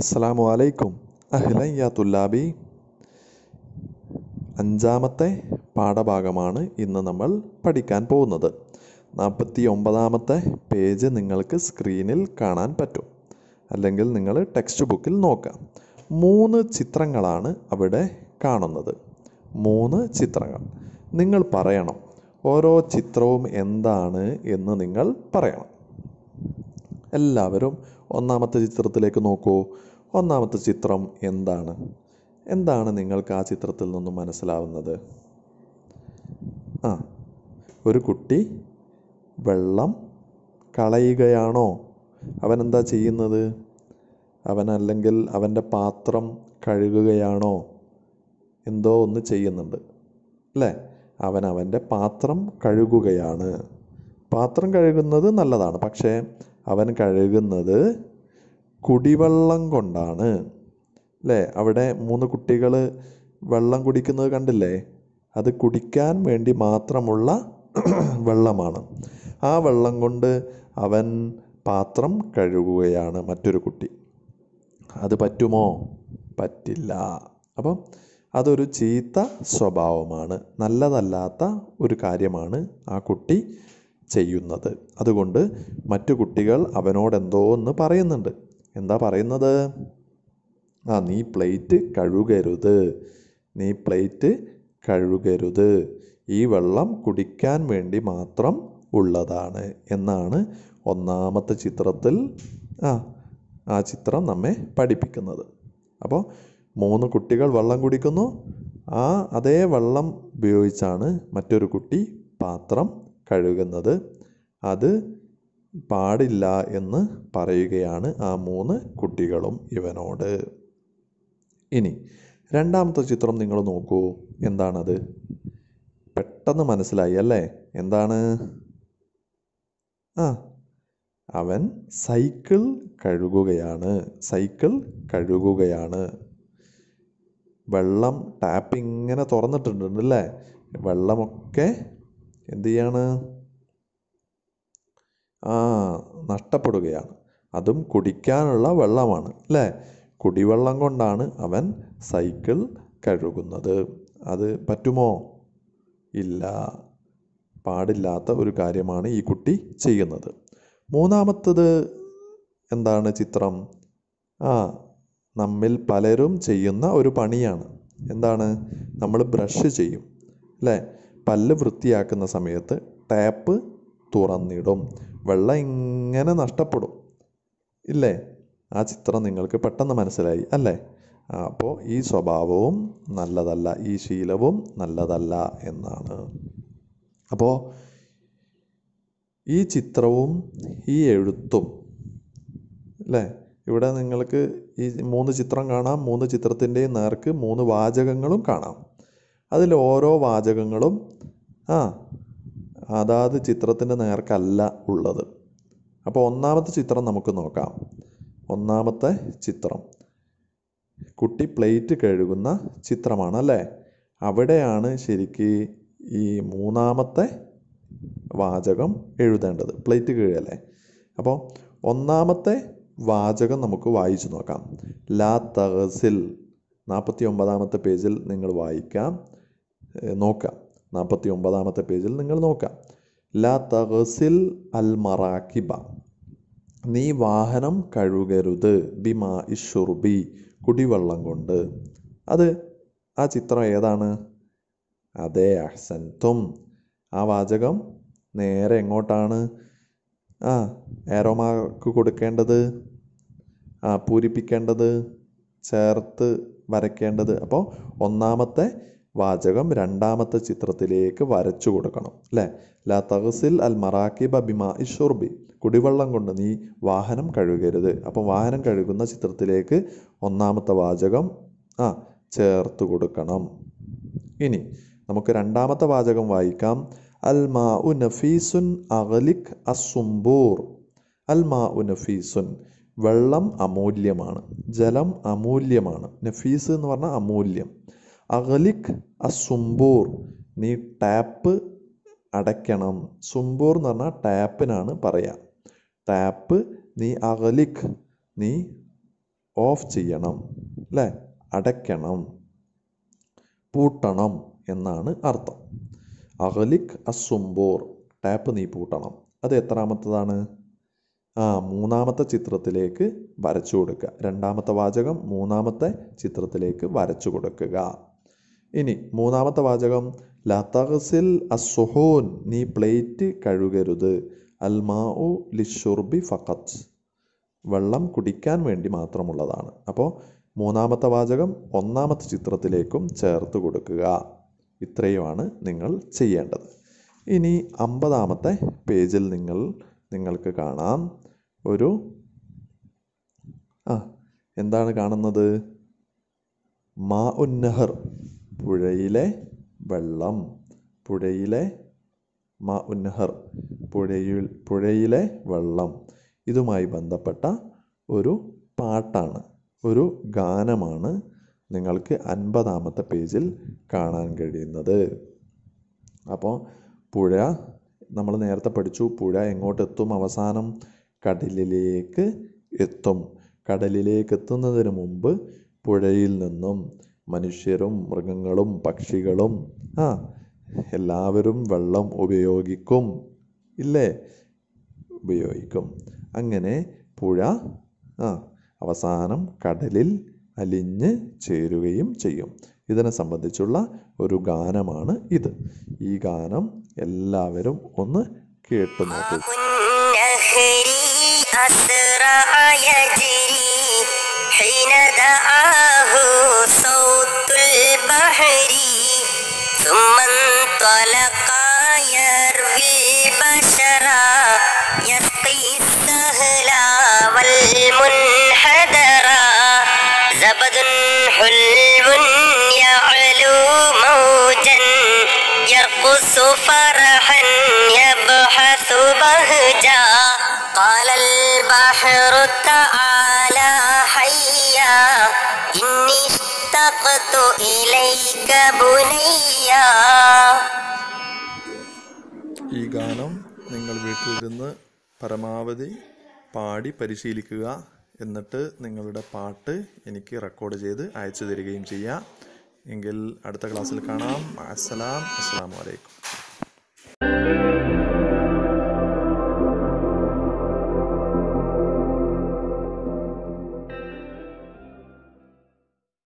അസ്സലാമു അലൈക്കും അഹ്ലൻ യാ അഞ്ചാമത്തെ പാഠഭാഗമാണ് ഇന്ന് നമ്മൾ പഠിക്കാൻ പോകുന്നത് നാൽപ്പത്തി ഒമ്പതാമത്തെ പേജ് നിങ്ങൾക്ക് സ്ക്രീനിൽ കാണാൻ പറ്റും അല്ലെങ്കിൽ നിങ്ങൾ ടെക്സ്റ്റ് ബുക്കിൽ നോക്കാം മൂന്ന് ചിത്രങ്ങളാണ് അവിടെ കാണുന്നത് മൂന്ന് ചിത്രങ്ങൾ നിങ്ങൾ പറയണം ഓരോ ചിത്രവും എന്താണ് എന്ന് നിങ്ങൾ പറയണം എല്ലാവരും ഒന്നാമത്തെ ചിത്രത്തിലേക്ക് നോക്കൂ ഒന്നാമത്തെ ചിത്രം എന്താണ് എന്താണ് നിങ്ങൾക്ക് ആ ചിത്രത്തിൽ നിന്നും മനസ്സിലാവുന്നത് ആ ഒരു കുട്ടി വെള്ളം കളയുകയാണോ അവൻ എന്താ ചെയ്യുന്നത് അവൻ അല്ലെങ്കിൽ അവൻ്റെ പാത്രം കഴുകുകയാണോ എന്തോ ഒന്ന് ചെയ്യുന്നുണ്ട് അല്ലേ അവൻ അവൻ്റെ പാത്രം കഴുകുകയാണ് പാത്രം കഴുകുന്നത് നല്ലതാണ് പക്ഷേ അവൻ കഴുകുന്നത് കുടിവെള്ളം കൊണ്ടാണ് അല്ലേ അവിടെ മൂന്ന് കുട്ടികൾ വെള്ളം കുടിക്കുന്നത് കണ്ടില്ലേ അത് കുടിക്കാൻ വേണ്ടി മാത്രമുള്ള വെള്ളമാണ് ആ വെള്ളം കൊണ്ട് അവൻ പാത്രം കഴുകുകയാണ് മറ്റൊരു കുട്ടി അത് പറ്റുമോ പറ്റില്ല അപ്പം അതൊരു ചീത്ത സ്വഭാവമാണ് നല്ലതല്ലാത്ത ഒരു കാര്യമാണ് ആ കുട്ടി ചെയ്യുന്നത് അതുകൊണ്ട് മറ്റു കുട്ടികൾ അവനോട് എന്ന് പറയുന്നുണ്ട് എന്താ പറയുന്നത് ആ നീ പ്ലേറ്റ് കഴുകരുത് നീ പ്ലേറ്റ് കഴുകരുത് ഈ വെള്ളം കുടിക്കാൻ വേണ്ടി മാത്രം ഉള്ളതാണ് എന്നാണ് ഒന്നാമത്തെ ചിത്രത്തിൽ ആ ആ ചിത്രം നമ്മെ പഠിപ്പിക്കുന്നത് അപ്പോൾ മൂന്ന് കുട്ടികൾ വെള്ളം കുടിക്കുന്നു ആ അതേ വെള്ളം ഉപയോഗിച്ചാണ് മറ്റൊരു കുട്ടി പാത്രം കഴുകുന്നത് അത് പാടില്ല എന്ന് പറയുകയാണ് ആ മൂന്ന് കുട്ടികളും ഇവനോട് ഇനി രണ്ടാമത്തെ ചിത്രം നിങ്ങൾ നോക്കൂ എന്താണത് പെട്ടെന്ന് മനസ്സിലായി അല്ലേ എന്താണ് ആ അവൻ സൈക്കിൾ കഴുകുകയാണ് സൈക്കിൾ കഴുകുകയാണ് വെള്ളം ടാപ്പ് ഇങ്ങനെ തുറന്നിട്ടുണ്ട് അല്ലേ വെള്ളമൊക്കെ എന്ത് ചെയ്യാണ് നഷ്ടപ്പെടുകയാണ് അതും കുടിക്കാനുള്ള വെള്ളമാണ് അല്ലേ കുടിവെള്ളം കൊണ്ടാണ് അവൻ സൈക്കിൾ കഴുകുന്നത് അത് പറ്റുമോ ഇല്ല പാടില്ലാത്ത ഒരു കാര്യമാണ് ഈ കുട്ടി ചെയ്യുന്നത് മൂന്നാമത്തത് എന്താണ് ചിത്രം ആ നമ്മിൽ പലരും ചെയ്യുന്ന ഒരു പണിയാണ് എന്താണ് നമ്മൾ ബ്രഷ് ചെയ്യും അല്ലേ പല്ല് വൃത്തിയാക്കുന്ന സമയത്ത് ടാപ്പ് തുറന്നിടും വെള്ളം ഇങ്ങനെ നഷ്ടപ്പെടും ഇല്ലേ ആ ചിത്രം നിങ്ങൾക്ക് പെട്ടെന്ന് മനസ്സിലായി അല്ലേ അപ്പോൾ ഈ സ്വഭാവവും നല്ലതല്ല ഈ ശീലവും നല്ലതല്ല എന്നാണ് അപ്പോൾ ഈ ചിത്രവും ഈ എഴുത്തും അല്ലേ ഇവിടെ നിങ്ങൾക്ക് ഈ മൂന്ന് ചിത്രം കാണാം മൂന്ന് ചിത്രത്തിൻ്റെയും നേർക്ക് മൂന്ന് വാചകങ്ങളും കാണാം അതിൽ ഓരോ വാചകങ്ങളും ആ അതാത് ചിത്രത്തിൻ്റെ നേർക്കല്ല ഉള്ളത് അപ്പോൾ ഒന്നാമത്തെ ചിത്രം നമുക്ക് നോക്കാം ഒന്നാമത്തെ ചിത്രം കുട്ടി പ്ലേറ്റ് കഴുകുന്ന ചിത്രമാണ് അല്ലേ അവിടെയാണ് ശരിക്ക് ഈ മൂന്നാമത്തെ വാചകം എഴുതേണ്ടത് പ്ലേറ്റ് കഴുകല്ലേ അപ്പോൾ ഒന്നാമത്തെ വാചകം നമുക്ക് വായിച്ചു നോക്കാം ലാ തഹസിൽ നാൽപ്പത്തി ഒമ്പതാമത്തെ പേജിൽ നിങ്ങൾ വായിക്കാം നോക്കാം നാൽപ്പത്തി ഒമ്പതാമത്തെ പേജിൽ നിങ്ങൾ നോക്കാം ലാ തഹസിൽ അൽ മറാക്കിബ നീ വാഹനം കഴുകരുത് ബിമാ ഇഷുർബി കുടിവെള്ളം കൊണ്ട് അത് ആ ചിത്രം ഏതാണ് അതെ അഹ്സൻ തും ആ വാചകം നേരെ എങ്ങോട്ടാണ് ആ ഏറോമാർക്ക് കൊടുക്കേണ്ടത് ആ പൂരിപ്പിക്കേണ്ടത് ചേർത്ത് വരയ്ക്കേണ്ടത് അപ്പോൾ ഒന്നാമത്തെ വാചകം രണ്ടാമത്തെ ചിത്രത്തിലേക്ക് വരച്ചു കൊടുക്കണം അല്ലേ ല തഹസിൽ അൽ മറാക്കിബ ബിമ ഇഷുർബി കുടിവെള്ളം കൊണ്ട് നീ വാഹനം കഴുകരുത് അപ്പം വാഹനം കഴുകുന്ന ചിത്രത്തിലേക്ക് ഒന്നാമത്തെ വാചകം ആ ചേർത്ത് കൊടുക്കണം ഇനി നമുക്ക് രണ്ടാമത്തെ വാചകം വായിക്കാം അൽ മാ ഉ നഫീസുൻ അഗലിക് അസുംബൂർ അൽ മാ ഉ നഫീസുൻ വെള്ളം അമൂല്യമാണ് ജലം അമൂല്യമാണ് നഫീസ് എന്ന് പറഞ്ഞാൽ അമൂല്യം അഗലിക് അസുംബൂർ നീ ടാപ്പ് അടയ്ക്കണം സുംബൂർ എന്ന് പറഞ്ഞാൽ ടാപ്പിനാണ് പറയുക ടാപ്പ് നീ അഗലിക് നീ ഓഫ് ചെയ്യണം അല്ലേ അടയ്ക്കണം പൂട്ടണം എന്നാണ് അർത്ഥം അഗലിക് അസുംബോർ ടാപ്പ് നീ പൂട്ടണം അത് എത്രാമത്തതാണ് ആ മൂന്നാമത്തെ ചിത്രത്തിലേക്ക് വരച്ചു കൊടുക്കുക രണ്ടാമത്തെ വാചകം മൂന്നാമത്തെ ചിത്രത്തിലേക്ക് വരച്ചു കൊടുക്കുക ഇനി മൂന്നാമത്തെ വാചകം ലാ തഹസിൽ നീ പ്ലേറ്റ് കഴുകരുത് അൽ ഉ ലിഷുർബി ഫഖത്ത് വെള്ളം കുടിക്കാൻ വേണ്ടി മാത്രമുള്ളതാണ് അപ്പോൾ മൂന്നാമത്തെ വാചകം ഒന്നാമത്തെ ചിത്രത്തിലേക്കും ചേർത്ത് കൊടുക്കുക ഇത്രയുമാണ് നിങ്ങൾ ചെയ്യേണ്ടത് ഇനി അമ്പതാമത്തെ പേജിൽ നിങ്ങൾ നിങ്ങൾക്ക് കാണാം ഒരു ആ എന്താണ് കാണുന്നത് മാ ഉന്നഹർ പുഴയിലെ വെള്ളം പുഴയിലെ മ ഉന്നഹർ പുഴയിൽ പുഴയിലെ വെള്ളം ഇതുമായി ബന്ധപ്പെട്ട ഒരു പാട്ടാണ് ഒരു ഗാനമാണ് നിങ്ങൾക്ക് അൻപതാമത്തെ പേജിൽ കാണാൻ കഴിയുന്നത് അപ്പോൾ പുഴ നമ്മൾ നേരത്തെ പഠിച്ചു പുഴ എങ്ങോട്ടെത്തും അവസാനം കടലിലേക്ക് എത്തും കടലിലേക്ക് എത്തുന്നതിന് മുമ്പ് പുഴയിൽ നിന്നും മനുഷ്യരും മൃഗങ്ങളും പക്ഷികളും ആ എല്ലാവരും വെള്ളം ഉപയോഗിക്കും ഇല്ലേ ഉപയോഗിക്കും അങ്ങനെ പുഴ ആ അവസാനം കടലിൽ അലിഞ്ഞ് ചേരുകയും ചെയ്യും ഇതിനെ സംബന്ധിച്ചുള്ള ഒരു ഗാനമാണ് ഇത് ഈ ഗാനം എല്ലാവരും ഒന്ന് കേട്ടു നോക്കൂ منحدرا زبد حلو يعلو موجا يرقص فرحا يبحث بهجا قال البحر تعالى حيا إني اشتقت إليك بنيا ഈ ഗാനം നിങ്ങൾ വീട്ടിലിരുന്ന് പരമാവധി പാടി പരിശീലിക്കുക എന്നിട്ട് നിങ്ങളുടെ പാട്ട് എനിക്ക് റെക്കോർഡ് ചെയ്ത് അയച്ചു തരികയും ചെയ്യാം എങ്കിൽ അടുത്ത ക്ലാസ്സിൽ കാണാം അസ്സലാം അസ്സാം വലൈക്കും